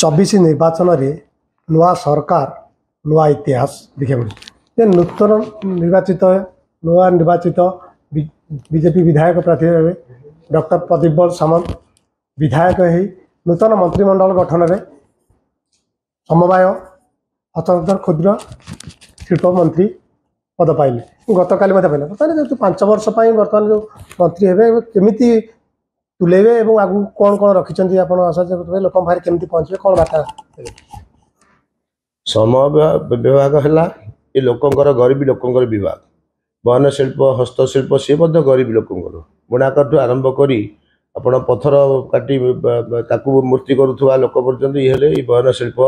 ଚବିଶ ନିର୍ବାଚନରେ ନୂଆ ସରକାର ନୂଆ ଇତିହାସ ଦେଖିବାକୁ ଯେ ନୂତନ ନିର୍ବାଚିତ ନୂଆ ନିର୍ବାଚିତ ବିଜେପି ବିଧାୟକ ପ୍ରାର୍ଥୀ ହେବେ ଡକ୍ଟର ପ୍ରଦୀପ ବଳ ସାମନ୍ତ ବିଧାୟକ ହୋଇ ନୂତନ ମନ୍ତ୍ରିମଣ୍ଡଳ ଗଠନରେ ସମବାୟ ହସ୍ତତନ୍ତ୍ର କ୍ଷୁଦ୍ର ଶିଳ୍ପ ମନ୍ତ୍ରୀ ପଦ ପାଇଲେ ଗତକାଲି ମଧ୍ୟ ପାଇଲେ ବର୍ତ୍ତମାନ ଯେଉଁ ପାଞ୍ଚ ବର୍ଷ ପାଇଁ ବର୍ତ୍ତମାନ ଯେଉଁ ମନ୍ତ୍ରୀ ହେବେ କେମିତି ତୁଲେଇବେ ଏବଂ ଆଗକୁ କ'ଣ କ'ଣ ରଖିଛନ୍ତି ଆପଣ ଆଶା କରୁଥିବେ ଲୋକଙ୍କ ପାଖରେ କେମିତି ପହଞ୍ଚିବେ କ'ଣ ବାର୍ତ୍ତା ସମୟ ବିଭାଗ ହେଲା ଏ ଲୋକଙ୍କର ଗରିବ ଲୋକଙ୍କର ବିଭାଗ ବୟନଶିଳ୍ପ ହସ୍ତଶିଳ୍ପ ସିଏ ମଧ୍ୟ ଗରିବ ଲୋକଙ୍କର ବୁଣାକାରଠୁ ଆରମ୍ଭ କରି ଆପଣ ପଥର କାଟି ତାକୁ ମୂର୍ତ୍ତି କରୁଥିବା ଲୋକ ପର୍ଯ୍ୟନ୍ତ ଇଏ ହେଲେ ଏଇ ବୟନଶିଳ୍ପ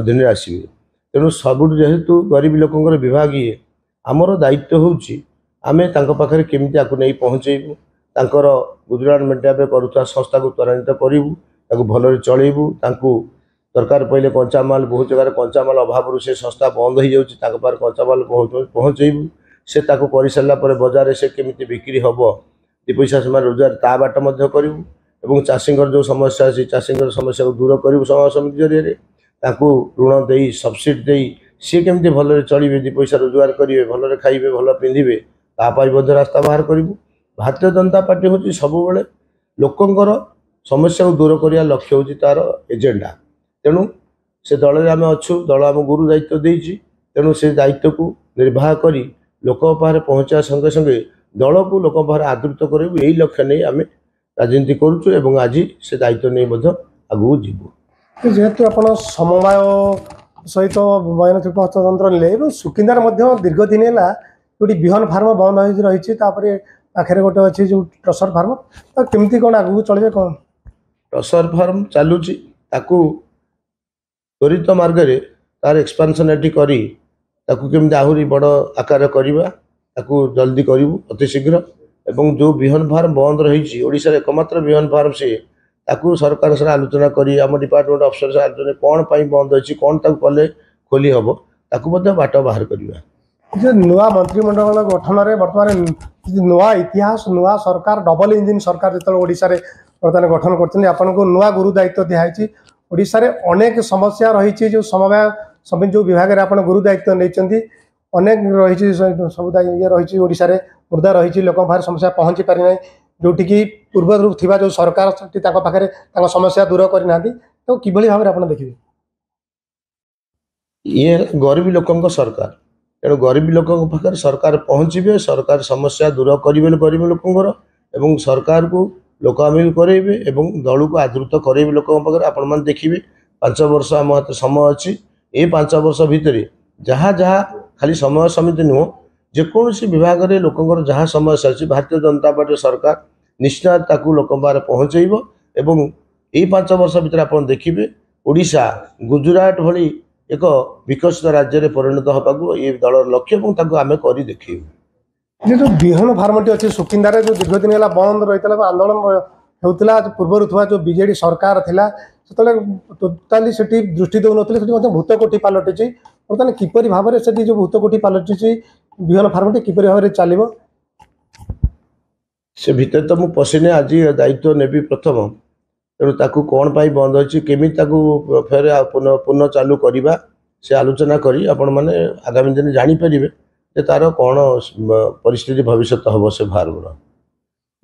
ଅଧୀନରେ ଆସିବେ ତେଣୁ ସବୁଠୁ ଯେହେତୁ ଗରିବ ଲୋକଙ୍କର ବିଭାଗ ଇଏ ଆମର ଦାୟିତ୍ୱ ହେଉଛି ଆମେ ତାଙ୍କ ପାଖରେ କେମିତି ଆକୁ ନେଇ ପହଞ୍ଚେଇବୁ ତାଙ୍କର ଗୁଜୁରାଣ ମେଣ୍ଟାଇବା ପାଇଁ କରୁଥିବା ସଂସ୍ଥାକୁ ତ୍ୱରାନ୍ୱିତ କରିବୁ ତାକୁ ଭଲରେ ଚଳେଇବୁ ତାଙ୍କୁ ଦରକାର ପଡ଼ିଲେ କଞ୍ଚାମାଲ ବହୁତ ଜାଗାରେ କଞ୍ଚାମାଲ ଅଭାବରୁ ସେ ସଂସ୍ଥା ବନ୍ଦ ହୋଇଯାଉଛି ତାଙ୍କ ପାଖରେ କଞ୍ଚାମାଲ ପହଞ୍ଚେଇବୁ ସେ ତାକୁ କରିସାରିଲା ପରେ ବଜାରରେ ସେ କେମିତି ବିକ୍ରି ହେବ ଦୁଇ ପଇସା ସେମାନେ ରୋଜଗାର ତା ବାଟ ମଧ୍ୟ କରିବୁ ଏବଂ ଚାଷୀଙ୍କର ଯେଉଁ ସମସ୍ୟା ଅଛି ଚାଷୀଙ୍କର ସମସ୍ୟାକୁ ଦୂର କରିବୁ ସମାଜ ସମିତି ଜରିଆରେ ତାଙ୍କୁ ଋଣ ଦେଇ ସବସିଡ଼ି ଦେଇ ସିଏ କେମିତି ଭଲରେ ଚଳିବେ ଦୁଇ ପଇସା ରୋଜଗାର କରିବେ ଭଲରେ ଖାଇବେ ଭଲ ପିନ୍ଧିବେ ତା ପାଇଁ ମଧ୍ୟ ରାସ୍ତା ବାହାର କରିବୁ ଭାରତୀୟ ଜନତା ପାର୍ଟି ହେଉଛି ସବୁବେଳେ ଲୋକଙ୍କର ସମସ୍ୟାକୁ ଦୂର କରିବା ଲକ୍ଷ୍ୟ ହେଉଛି ତା'ର ଏଜେଣ୍ଡା ତେଣୁ ସେ ଦଳରେ ଆମେ ଅଛୁ ଦଳ ଆମ ଗୁରୁ ଦାୟିତ୍ୱ ଦେଇଛି ତେଣୁ ସେ ଦାୟିତ୍ୱକୁ ନିର୍ବାହ କରି ଲୋକଙ୍କ ପାଖରେ ପହଞ୍ଚିବା ସଙ୍ଗେ ସଙ୍ଗେ ଦଳକୁ ଲୋକଙ୍କ ପାଖରେ ଆଦୃତ କରିବୁ ଏହି ଲକ୍ଷ୍ୟ ନେଇ ଆମେ ରାଜନୀତି କରୁଛୁ ଏବଂ ଆଜି ସେ ଦାୟିତ୍ୱ ନେଇ ମଧ୍ୟ ଆଗକୁ ଯିବୁ ଯେହେତୁ ଆପଣ ସମବାୟ ସହିତ ବୟନଶିଳ୍ପ ହସ୍ତତନ୍ତ୍ର ନେଲେ ଏବଂ ସୁକିନ୍ଦାରେ ମଧ୍ୟ ଦୀର୍ଘ ଦିନ ହେଲା ଯେଉଁଠି ବିହନ ଫାର୍ମ ବନ୍ଦ ହୋଇ ରହିଛି ତାପରେ ପାଖରେ ଗୋଟେ ଅଛି ଯେଉଁ ଟ୍ରସର ଫାର୍ମ କେମିତି କ'ଣ ଆଗକୁ ଚଳିବେ କ'ଣ ଟ୍ରସର ଫାର୍ମ ଚାଲୁଛି ତାକୁ ତ୍ୱରିତ ମାର୍ଗରେ ତା'ର ଏକ୍ସପାନ୍ସନ୍ ଏଠି କରି ତାକୁ କେମିତି ଆହୁରି ବଡ଼ ଆକାର କରିବା ତାକୁ ଜଲ୍ଦି କରିବୁ ଅତି ଶୀଘ୍ର ଏବଂ ଯେଉଁ ବିହନ ଫାର୍ମ ବନ୍ଦ ରହିଛି ଓଡ଼ିଶାରେ ଏକମାତ୍ର ବିହନ ଫାର୍ମ ସିଏ ତାକୁ ସରକାର ସାରା ଆଲୋଚନା କରି ଆମ ଡିପାର୍ଟମେଣ୍ଟ ଅଫିସର ସାରା ଆଲୋଚନା କ'ଣ ପାଇଁ ବନ୍ଦ ଅଛି କ'ଣ ତାକୁ କଲେ ଖୋଲି ହେବ ତାକୁ ମଧ୍ୟ ବାଟ ବାହାର କରିବା ନୂଆ ମନ୍ତ୍ରିମଣ୍ଡଳ ଗଠନରେ ବର୍ତ୍ତମାନ ନୂଆ ଇତିହାସ ନୂଆ ସରକାର ଡବଲ ଇଞ୍ଜିନ୍ ସରକାର ଯେତେବେଳେ ଓଡ଼ିଶାରେ ବର୍ତ୍ତମାନ ଗଠନ କରୁଛନ୍ତି ଆପଣଙ୍କୁ ନୂଆ ଗୁରୁ ଦାୟିତ୍ୱ ଦିଆହେଇଛି ଓଡ଼ିଶାରେ ଅନେକ ସମସ୍ୟା ରହିଛି ଯେଉଁ ସମବାୟ ସମିତି ଯେଉଁ ବିଭାଗରେ ଆପଣ ଗୁରୁ ଦାୟିତ୍ୱ ନେଇଛନ୍ତି ଅନେକ ରହିଛି ସବୁ ଇଏ ରହିଛି ଓଡ଼ିଶାରେ ମୁର୍ଦ୍ଦା ରହିଛି ଲୋକଙ୍କ ପାଖରେ ସମସ୍ୟା ପହଞ୍ଚି ପାରିନାହିଁ ଯେଉଁଠିକି ପୂର୍ବରୁ ଥିବା ଯେଉଁ ସରକାରଟି ତାଙ୍କ ପାଖରେ ତାଙ୍କ ସମସ୍ୟା ଦୂର କରିନାହାନ୍ତି ତ କିଭଳି ଭାବରେ ଆପଣ ଦେଖିବେ ଇଏ ଗରିବ ଲୋକଙ୍କ ସରକାର ତେଣୁ ଗରିବ ଲୋକଙ୍କ ପାଖରେ ସରକାର ପହଞ୍ଚିବେ ସରକାର ସମସ୍ୟା ଦୂର କରିବେ ଗରିବ ଲୋକଙ୍କର ଏବଂ ସରକାରକୁ ଲୋକାଭିମୁଖ କରାଇବେ ଏବଂ ଦଳକୁ ଆଦୃତ କରାଇବେ ଲୋକଙ୍କ ପାଖରେ ଆପଣମାନେ ଦେଖିବେ ପାଞ୍ଚ ବର୍ଷ ଆମ ହାତରେ ସମୟ ଅଛି ଏ ପାଞ୍ଚ ବର୍ଷ ଭିତରେ ଯାହା ଯାହା ଖାଲି ସମୟ ସମିତି ନୁହଁ ଯେକୌଣସି ବିଭାଗରେ ଲୋକଙ୍କର ଯାହା ସମସ୍ୟା ଅଛି ଭାରତୀୟ ଜନତା ପାର୍ଟି ସରକାର ନିଶ୍ଚୟ ତାକୁ ଲୋକଙ୍କ ପାଖରେ ପହଞ୍ଚାଇବ ଏବଂ ଏଇ ପାଞ୍ଚ ବର୍ଷ ଭିତରେ ଆପଣ ଦେଖିବେ ଓଡ଼ିଶା ଗୁଜୁରାଟ ଭଳି ଏକ ବିକଶିତ ରାଜ୍ୟରେ ପରିଣତ ହେବାକୁ ଏ ଦଳର ଲକ୍ଷ୍ୟ ଏବଂ ତାକୁ ଆମେ କରି ଦେଖିବୁ ଯେ ଯେଉଁ ବିହନ ଫାର୍ମଟି ଅଛି ସୁକିନ୍ଦାରେ ଯେଉଁ ଦୀର୍ଘ ଦିନ ହେଲା ବନ୍ଦ ରହିଥିଲା ଆନ୍ଦୋଳନ ହେଉଥିଲା ପୂର୍ବରୁ ଥିବା ଯେଉଁ ବିଜେଡ଼ି ସରକାର ଥିଲା ସେତେବେଳେ ଟୋଟାଲି ସେଠି ଦୃଷ୍ଟି ଦେଉନଥିଲେ ସେଠି ମଧ୍ୟ ଭୂତକୋଠି ପାଲଟିଛି ବର୍ତ୍ତମାନ କିପରି ଭାବରେ ସେଠି ଯେଉଁ ଭୂତକୋଠି ପାଲଟିଛି ବିହନ ଫାର୍ମଟି କିପରି ଭାବରେ ଚାଲିବ ସେ ଭିତରେ ତ ମୁଁ ପଶିନି ଆଜି ଦାୟିତ୍ୱ ନେବି ପ୍ରଥମ ତେଣୁ ତାକୁ କ'ଣ ପାଇଁ ବନ୍ଦ ଅଛି କେମିତି ତାକୁ ଫେରେ ପୁନଃ ଚାଲୁ କରିବା ସେ ଆଲୋଚନା କରି ଆପଣମାନେ ଆଗାମୀ ଦିନେ ଜାଣିପାରିବେ ଯେ ତା'ର କ'ଣ ପରିସ୍ଥିତି ଭବିଷ୍ୟତ ହେବ ସେ ଫାର୍ମର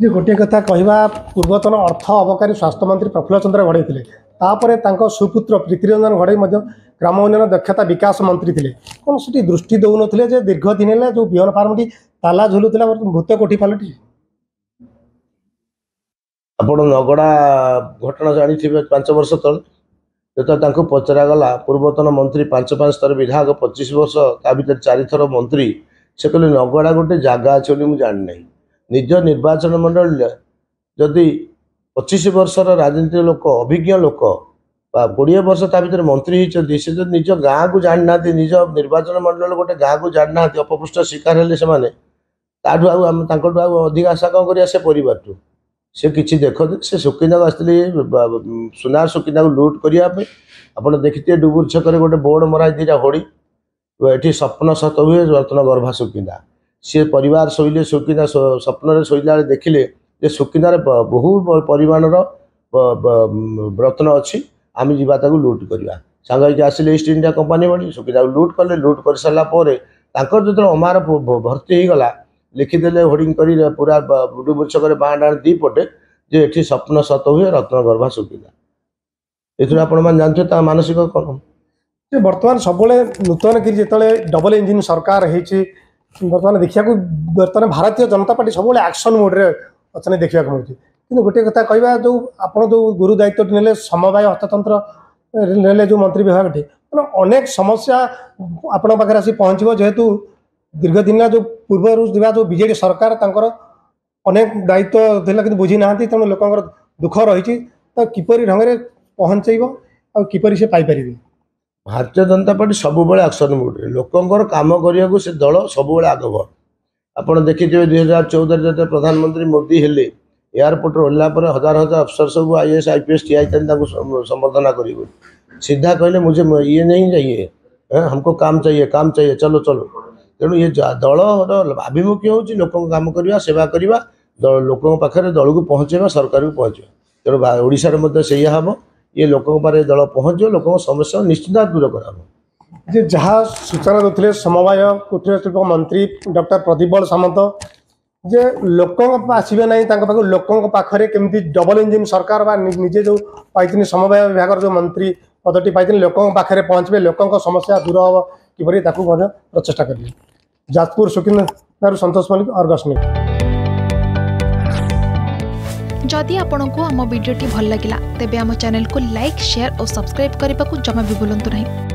ଯେ ଗୋଟିଏ କଥା କହିବା ପୂର୍ବତନ ଅର୍ଥ ଅବକାରୀ ସ୍ୱାସ୍ଥ୍ୟମନ୍ତ୍ରୀ ପ୍ରଫୁଲ୍ଲ ଚନ୍ଦ୍ର ଘଡ଼େଇ ଥିଲେ ତାପରେ ତାଙ୍କ ସୁପୁତ୍ର ପ୍ରୀତିରଞ୍ଜନ ଘଡ଼େଇ ମଧ୍ୟ ଗ୍ରାମ ଉନ୍ନୟନ ଦକ୍ଷତା ବିକାଶ ମନ୍ତ୍ରୀ ଥିଲେ କ'ଣ ସେଠି ଦୃଷ୍ଟି ଦେଉନଥିଲେ ଯେ ଦୀର୍ଘ ଦିନ ହେଲା ଯେଉଁ ବିହନ ଫାର୍ମଟି ତାଲା ଝୁଲୁଥିଲା ଭୂତ କୋଠି ପାଲଟି ଆପଣ ନଗଡ଼ା ଘଟଣା ଜାଣିଥିବେ ପାଞ୍ଚ ବର୍ଷ ତଳେ ଯେତେବେଳେ ତାଙ୍କୁ ପଚରାଗଲା ପୂର୍ବତନ ମନ୍ତ୍ରୀ ପାଞ୍ଚ ପାଞ୍ଚ ଥର ବିଧାୟକ ପଚିଶ ବର୍ଷ ତା ଭିତରେ ଚାରିଥର ମନ୍ତ୍ରୀ ସେ କହିଲେ ନଗଡ଼ା ଗୋଟେ ଜାଗା ଅଛି ବୋଲି ମୁଁ ଜାଣିନାହିଁ ନିଜ ନିର୍ବାଚନ ମଣ୍ଡଳୀରେ ଯଦି ପଚିଶ ବର୍ଷର ରାଜନୀତି ଲୋକ ଅଭିଜ୍ଞ ଲୋକ ବା କୋଡ଼ିଏ ବର୍ଷ ତା ଭିତରେ ମନ୍ତ୍ରୀ ହେଇଛନ୍ତି ସେ ଯଦି ନିଜ ଗାଁକୁ ଜାଣିନାହାନ୍ତି ନିଜ ନିର୍ବାଚନ ମଣ୍ଡଳୀ ଗୋଟେ ଗାଁକୁ ଜାଣିନାହାନ୍ତି ଅପପୃଷ୍ଟ ଶିକାର ହେଲେ ସେମାନେ ତାଠୁ ଆଉ ଆମେ ତାଙ୍କଠୁ ଆଉ ଅଧିକ ଆଶା କ'ଣ କରିବା ସେ ପରିବାରଠୁ ସେ କିଛି ଦେଖନ୍ତି ସେ ସୁକିନ୍ଦାକୁ ଆସିଥିଲି ସୁନାର ସୁକିନ୍ଦାକୁ ଲୁଟ୍ କରିବା ପାଇଁ ଆପଣ ଦେଖିଥିବେ ଡୁବୁରି ଛକରେ ଗୋଟେ ବୋର୍ଡ଼ ମରା ଦୁଇଟା ହୋଡ଼ି ଏଠି ସ୍ୱପ୍ନ ସତ ହୁଏ ରତ୍ନ ଗର୍ଭା ସୁକିନା ସିଏ ପରିବାର ଶୋଇଲେ ସୁକିନ୍ଦା ସ୍ୱପ୍ନରେ ଶୋଇଲା ବେଳେ ଦେଖିଲେ ଯେ ସୁକିନ୍ଦାରେ ବହୁ ପରିମାଣର ରତ୍ନ ଅଛି ଆମେ ଯିବା ତାକୁ ଲୁଟ୍ କରିବା ସାଙ୍ଗ ହେଇକି ଆସିଲେ ଇଷ୍ଟ ଇଣ୍ଡିଆ କମ୍ପାନୀ ଭଳି ସୁକିନ୍ଦାକୁ ଲୁଟ୍ କଲେ ଲୁଟ୍ କରିସାରିଲା ପରେ ତାଙ୍କର ଯେତେବେଳେ ଅମାର ଭର୍ତ୍ତି ହେଇଗଲା ଲେଖିଦେଲେ ହୋର୍ଡିଂ କରି ପୁରା ଡୁବୁରି ଛକରେ ବାଁ ଡାହାଣ ଦୁଇପଟେ ଯେ ଏଠି ସ୍ୱପ୍ନ ସତ ହୁଏ ରତ୍ନ ଶୁଖିଲା ଏଥିରୁ ଆପଣମାନେ ଜାଣିଛନ୍ତି ତା ମାନସିକ କ'ଣ ବର୍ତ୍ତମାନ ସବୁବେଳେ ନୂତନ କରି ଯେତେବେଳେ ଡବଲ ଇଞ୍ଜିନ୍ ସରକାର ହେଇଛି ବର୍ତ୍ତମାନ ଦେଖିବାକୁ ବର୍ତ୍ତମାନ ଭାରତୀୟ ଜନତା ପାର୍ଟି ସବୁବେଳେ ଆକ୍ସନ୍ ମୋଡ଼ରେ ଅଛନ୍ତି ଦେଖିବାକୁ ମିଳୁଛି କିନ୍ତୁ ଗୋଟିଏ କଥା କହିବା ଯେଉଁ ଆପଣ ଯେଉଁ ଗୁରୁ ଦାୟିତ୍ୱଟି ନେଲେ ସମବାୟ ହସ୍ତତନ୍ତ୍ର ନେଲେ ଯେଉଁ ମନ୍ତ୍ରୀ ବିଭାଗଟି ମାନେ ଅନେକ ସମସ୍ୟା ଆପଣଙ୍କ ପାଖରେ ଆସି ପହଞ୍ଚିବ ଯେହେତୁ दीर्घ दिन जो पूर्व जो बजे सरकार अनेक दायित्व थी कि बुझीना तेणु लोक दुख रही किपर ढंग से पहुंचे आपरी से पाइपर भारतीय जनता पार्टी सब बड़े आक्सन मुड लोकर कम करने से दल सब आगभ आप देखिथे दुई हजार चौदह जो प्रधानमंत्री मोदी हेले एयरपोर्ट रहा हजार हजार अफसर सब आई एस आई पी संबर्धना कर सीधा कहले मुझे ये नहीं चाहिए हमको काम चाहिए काम चाहिए चलो चलो तेणु ये दल आभिमुख्य हूँ लोक कम करने सेवा करवा लोक दल को पहुँचवा सरकार को पहुँचवा तेनालीर से हम ये लोक दल पहुँच लोक समस्या निश्चित दूर कर सूचना देते समवाय कूटीर शिल्प मंत्री डक्टर प्रदीप बल सामंत जे लोक आसवे ना लोक केमी डबल इंजिन सरकार निजे जो पाई समवाय विभाग जो मंत्री पदटी पाई लोक पहुँचे लोक समस्या दूर हम किपर ताकू प्रचेषा करेंगे जाजपुर सुकिंदर सतोष मल्लिक अर्गस न्यूज जदि आपण आम भिडी भल लगा तेब चेल को लाइक सेयार और सब्सक्राइब करने को जमा भी भूलु ना